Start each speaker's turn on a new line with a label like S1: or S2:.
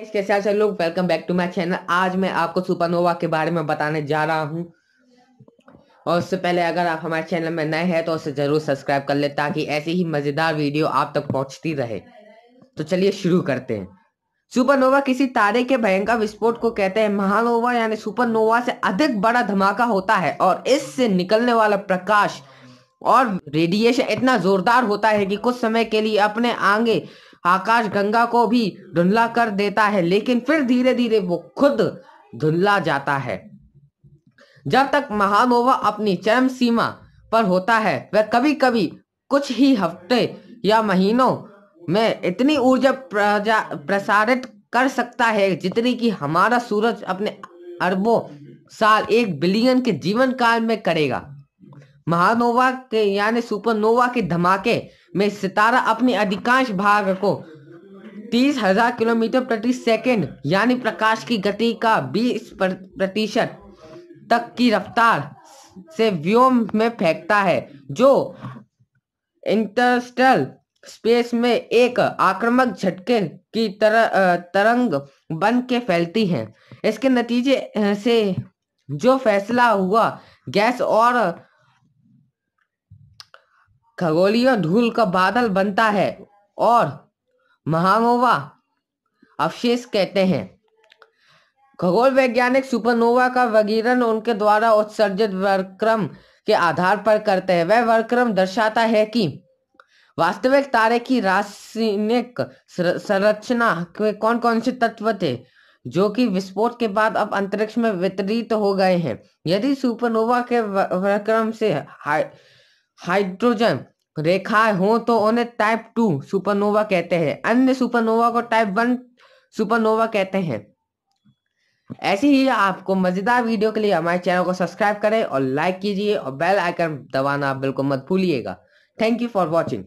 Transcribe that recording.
S1: कैसे हाल लोग welcome back to my channel आज मैं आपको सुपरनोवा के बारे में बताने जा रहा हूं और उससे पहले अगर आप हमारे चैनल में नए हैं तो उसे जरूर सब्सक्राइब कर ले ताकि ऐसी ही मजेदार वीडियो आप तक पहुंचती रहे तो चलिए शुरू करते हैं सुपरनोवा किसी तारे के भयंकर विस्फोट को कहते हैं महानोवा यानी सुपरनोवा से अधिक बड़ा धमाका होता है और इससे निकलने वाला प्रकाश और रेडिएशन इतना जोरदार होता है कि कुछ समय के लिए अपने आगे आकाश गंगा को भी धुंधला कर देता है लेकिन फिर धीरे धीरे वो खुद धुंधला जाता है जब तक महानोवा अपनी चरम सीमा पर होता है वह कभी कभी कुछ ही हफ्ते या महीनों में इतनी ऊर्जा प्रसारित कर सकता है जितनी कि हमारा सूरज अपने अरबों साल एक बिलियन के जीवन काल में करेगा महानोवा के यानी सुपरनोवा के धमाके में सितारा अपने अधिकांश भाग को तीस हजार किलोमीटर प्रति सेकंड यानी प्रकाश की गति का बीस प्रतिशत तक की रफ्तार से व्योम में फेंकता है जो इंटरस्टल स्पेस में एक आक्रामक झटके की तरह तरंग बन के फैलती है इसके नतीजे से जो फैसला हुआ गैस और खगोलीय धूल का बादल बनता है और महानोवा अवशेष कहते हैं खगोल वैज्ञानिक सुपरनोवा का वगीरन उनके द्वारा उत्सर्जित वर्क्रम के आधार पर करते हैं वह वर्क्रम दर्शाता है कि वास्तविक तारे की रासायनिक संरचना के कौन कौन से तत्व थे जो कि विस्फोट के बाद अब अंतरिक्ष में वितरित हो गए हैं यदि सुपरनोवा के वर्क्रम से हाइड्रोजन रेखा हो तो उन्हें टाइप टू सुपरनोवा कहते हैं अन्य सुपरनोवा को टाइप वन सुपरनोवा कहते हैं ऐसी ही आपको मजेदार वीडियो के लिए हमारे चैनल को सब्सक्राइब करें और लाइक कीजिए और बेल आइकन दबाना बिल्कुल मत भूलिएगा थैंक यू फॉर वॉचिंग